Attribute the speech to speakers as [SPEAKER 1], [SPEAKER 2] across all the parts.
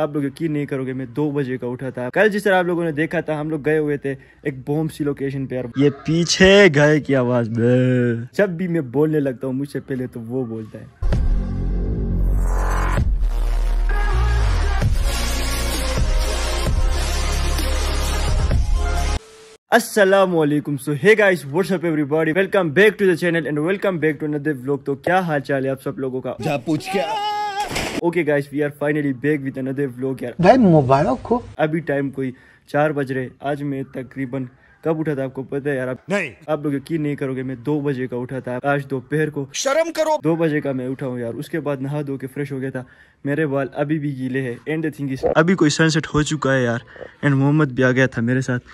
[SPEAKER 1] आप लोग यकीन नहीं करोगे मैं दो बजे का उठा था कल जिस तरह आप लोगों ने देखा था हम लोग गए हुए थे एक बॉम्ब सी लोकेशन पे ये पीछे गए की आवाज जब भी मैं बोलने लगता हूँ मुझसे पहले तो वो बोलता है Aslam so hey guys what's up everybody welcome back to the channel and welcome back to another vlog तो क्या हाल चाल है आप सब लोगों का पूछ क्या okay guys we are finally back with another vlog यार भाई मुबारक हो अभी टाइम कोई चार बज रहे आज मैं तकरीबन कब उठा था आपको पता है यार आप नहीं आप लोग यकीन नहीं करोगे मैं दो बजे का उठा था आज दोपहर को शर्म करो दो बजे का मैं उठा हूँ यार उसके बाद नहा धो के फ्रेश हो गया था मेरे बाल अभी भी गीले हैं एंड थिंग अभी कोई सनसेट हो चुका है यार एंड मोहम्मद भी आ गया था मेरे साथ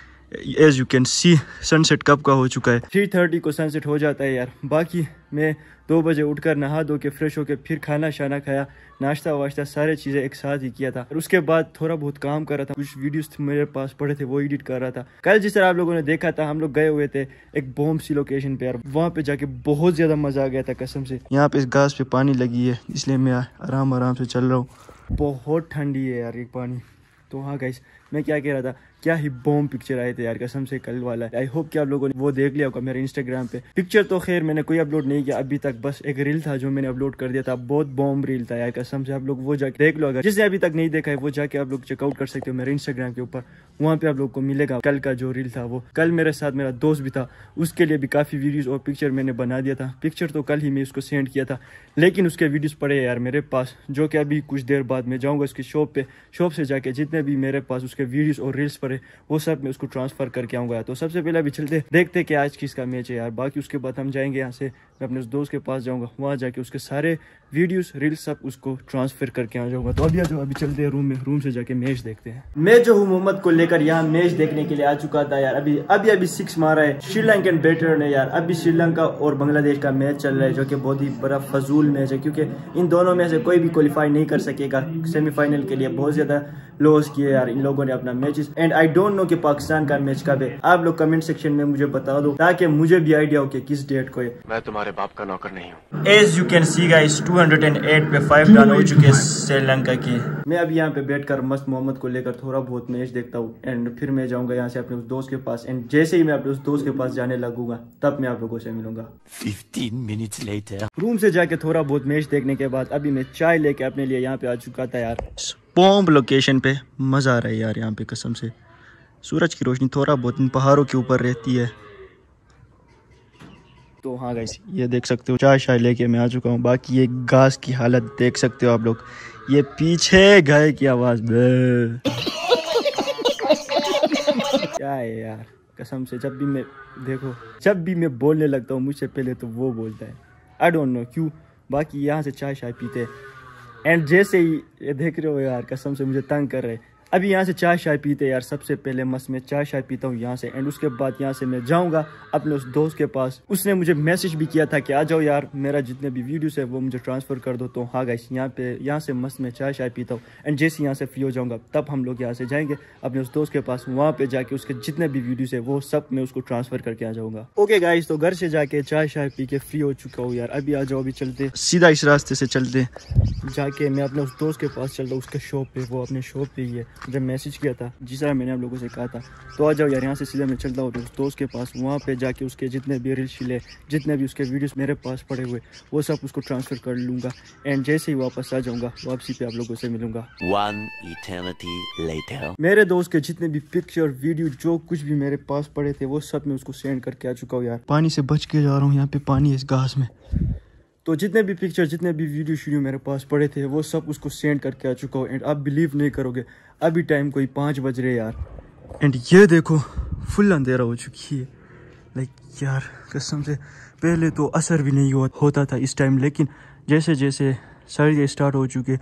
[SPEAKER 1] as you can see sunset कब का हो चुका है थ्री थर्टी को सनसेट हो जाता है यार बाकी मैं दो बजे उठकर नहा धो के फ्रेश होकर फिर खाना शाना खाया नाश्ता वाश्ता सारे चीज़ें एक साथ ही किया था और उसके बाद थोड़ा बहुत काम कर रहा था कुछ वीडियोस मेरे पास पड़े थे वो एडिट कर रहा था कल जिस तरह आप लोगों ने देखा था हम लोग गए हुए थे एक बॉम्ब सी लोकेशन पे यार वहाँ पे जाके बहुत ज़्यादा मज़ा आ गया था कसम से यहाँ पे इस घास पे पानी लगी है इसलिए मैं आराम आराम से चल रहा हूँ बहुत ठंडी है यार ये पानी तो हाँ गाइस मैं क्या कह रहा था क्या ही बॉम पिक्चर आए थे यार कसम से कल वाला आई होप कि आप लोगों ने वो देख लिया होगा मेरे इंस्टाग्राम पे पिक्चर तो खैर मैंने कोई अपलोड नहीं किया अभी तक बस एक रील था जो मैंने अपलोड कर दिया था बहुत बॉम्ब रील था यार कसम से आप लोग वो जाके देख लो अगर जिसने अभी तक नहीं देखा है वो जाके आप लोग चेकआउट कर सकते हो मेरे इंस्टाग्राम के ऊपर वहाँ पे आप लोग को मिलेगा कल का जो रील था वो कल मेरे साथ मेरा दोस्त भी था उसके लिए भी काफ़ी वीडियोज़ और पिक्चर मैंने बना दिया था पिक्चर तो कल ही मैं उसको सेंड किया था लेकिन उसके वीडियोज़ पड़े यार मेरे पास जो कि अभी कुछ देर बाद मैं जाऊँगा उसकी शॉप पे शॉप से जाके जितने भी मेरे पास उसके उसके वीडियोस और रील्स पर है वो सब मैं उसको ट्रांसफर करके आऊंगा तो सबसे पहले अभी चलते देखते कि आज किसका मैच है यार बाकी उसके बाद हम जाएंगे यहाँ से मैं अपने उस दोस्त के पास जाऊँगा वहाँ जाके उसके सारे वीडियोस रील्स सब उसको ट्रांसफर करके आ जाऊंगा तो अभी जो अभी चलते हैं रूम में रूम से जाके मैच देखते हैं मैं जो हूँ मोहम्मद को लेकर यहाँ मैच देखने के लिए आ चुका था यार अभी अभी अभी सिक्स मारा है श्रीलंकन बैटर ने यार अभी श्रीलंका और बांग्लादेश का मैच चल रहा है जो कि बहुत ही बड़ा फजूल मैच है क्योंकि इन दोनों में से कोई भी क्वालिफाई नहीं कर सकेगा सेमीफाइनल के लिए बहुत ज़्यादा लॉस किए यार इन लोगों ने रहे अपना matches and I don't know कि पाकिस्तान का मैच कब है आप लोग कमेंट सेक्शन में मुझे बता दो ताकि मुझे भी आइडिया हो कि किस डेट को है मैं तुम्हारे बाप का नौकर नहीं हूँ as you can see guys 208 पे फाइव डाउन हो चुके श्रीलंका के मैं अभी यहाँ पे बैठ कर मस्त मोहम्मद को लेकर थोड़ा बहुत मैच देखता हूँ एंड फिर मैं जाऊंगा यहाँ से अपने उस दोस्त के पास एंड जैसे ही मैं अपने उस दोस्त के पास जाने लगूंगा तब मैं आप लोगों से मिलूंगा मिनट मिनट्स लेटर रूम से जाके थोड़ा बहुत मैच देखने के बाद अभी मैं चाय लेके अपने लिए यहाँ पे आ चुका था यार पॉम्ब लोकेशन पे मज़ा आ रहा है यार यहाँ पे कसम से सूरज की रोशनी थोड़ा बहुत इन पहाड़ों के ऊपर रहती है तो हाँ गाइस ये देख सकते हो चाय शाय लेके मैं आ चुका हूँ बाकी ये घास की हालत देख सकते हो आप लोग ये पीछे गए की आवाज़ क्या है यार कसम से जब भी मैं देखो जब भी मैं बोलने लगता हूँ मुझसे पहले तो वो बोलता है आई डोंट नो क्यों बाकी यहाँ से चाय शाय पीते एंड जैसे ही ये देख रहे हो यार कसम से मुझे तंग कर रहे अभी यहाँ से चाय शाय पीते यार सबसे पहले मस्त मैं चाय शाय पीता हूँ यहाँ से एंड उसके बाद यहाँ से मैं जाऊँगा अपने उस दोस्त के पास उसने मुझे मैसेज भी किया था कि आ जाओ यार मेरा जितने भी वीडियोस है वो मुझे ट्रांसफ़र कर दो तो हाँ गाइस यहाँ पे यहाँ से मस्त मैं चाय शाय पीता हूँ एंड जैसे यहाँ से फ्री हो जाऊँगा तब हम लोग यहाँ से जाएंगे अपने उस दोस्त के पास वहाँ पर जाके उसके जितने भी वीडियोज़ है वो सब मैं उसको ट्रांसफ़र करके आ जाऊँगा ओके गाइस तो घर से जाके चाय शाय पी के फ्री हो चुका हूँ यार अभी आ जाओ अभी चलते सीधा इस रास्ते से चलते जाके मैं अपने उस दोस्त के पास चल रहा हूँ उसके शॉप पर वो अपने शॉप पर ही है जब मैसेज किया था जिस तरह मैंने आप लोगों से कहा था तो आ जाओ यार यहाँ से सीधा मैं चलता हूँ दोस्त के पास वहाँ पे जाके उसके जितने भी रील शिले जितने भी उसके वीडियोस मेरे पास पड़े हुए वो सब उसको ट्रांसफ़र कर लूँगा एंड जैसे ही वापस आ जाऊँगा वापसी पे आप लोगों से मिलूंगा मेरे दोस्त के जितने भी पिक्चर वीडियो जो कुछ भी मेरे पास पड़े थे वो सब मैं उसको सेंड करके आ चुका हूँ यार पानी से बच के जा रहा हूँ यहाँ पे पानी इस घास में तो जितने भी पिक्चर जितने भी वीडियो शीडियो मेरे पास पड़े थे वो सब उसको सेंड करके आ चुका हो एंड आप बिलीव नहीं करोगे अभी टाइम कोई पाँच बज रहे यार एंड ये देखो फुल अंधेरा हो चुकी है लाइक यार कसम से पहले तो असर भी नहीं हुआ होता था इस टाइम लेकिन जैसे जैसे सर्दी स्टार्ट हो चुके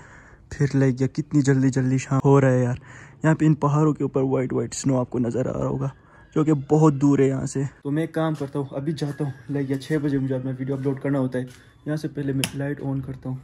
[SPEAKER 1] फिर लाइक या कितनी जल्दी जल्दी शाम हो रहा है यार यहाँ पे इन पहाड़ों के ऊपर वाइट वाइट स्नो आपको नज़र आ रहा होगा जो कि बहुत दूर है यहाँ से तो मैं काम करता हूँ अभी जाता हूँ लाइक या छः बजे मुझे अपना वीडियो अपलोड करना होता है यहाँ से पहले मैं लाइट ऑन करता हूँ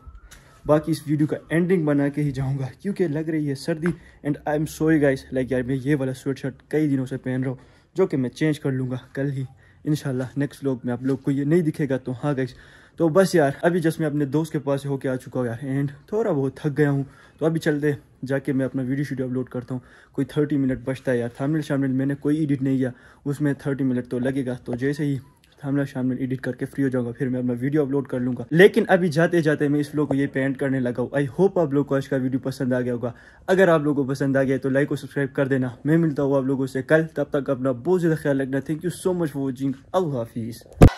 [SPEAKER 1] बाकी इस वीडियो का एंडिंग बना के ही जाऊँगा क्योंकि लग रही है सर्दी and I am sorry guys like यार मैं ये वाला स्वेट शर्ट कई दिनों से पहन रहा हूँ जो कि मैं चेंज कर लूँगा कल ही इन नेक्स्ट लोग में आप लोग को ये नहीं दिखेगा तो हाँ गाइस तो बस यार अभी जस्ट मैं अपने दोस्त के पास होके आ चुका हूँ यार एंड थोड़ा बहुत थक गया हूँ तो अभी चलते जाके मैं अपना वीडियो शीडियो अपलोड करता हूँ कोई थर्टी मिनट बचता है यार थामिल शामिल मैंने कोई एडिट नहीं किया उसमें थर्टी मिनट तो लगेगा तो जैसे ही थंबनेल शामनेल एडिट करके फ्री हो जाऊंगा फिर मैं अपना वीडियो अपलोड कर लूंगा लेकिन अभी जाते जाते मैं इस व्लॉग को ये पेंट करने लगा हूँ आई होप आप लोग को आज का वीडियो पसंद आ गया होगा अगर आप लोगों को पसंद आ गया तो लाइक और सब्सक्राइब कर देना मैं मिलता हूँ आप लोगों से कल तब तक अपना बहुत ज़्यादा ख्याल रखना thank you so much for watching अल्लाह हाफिज़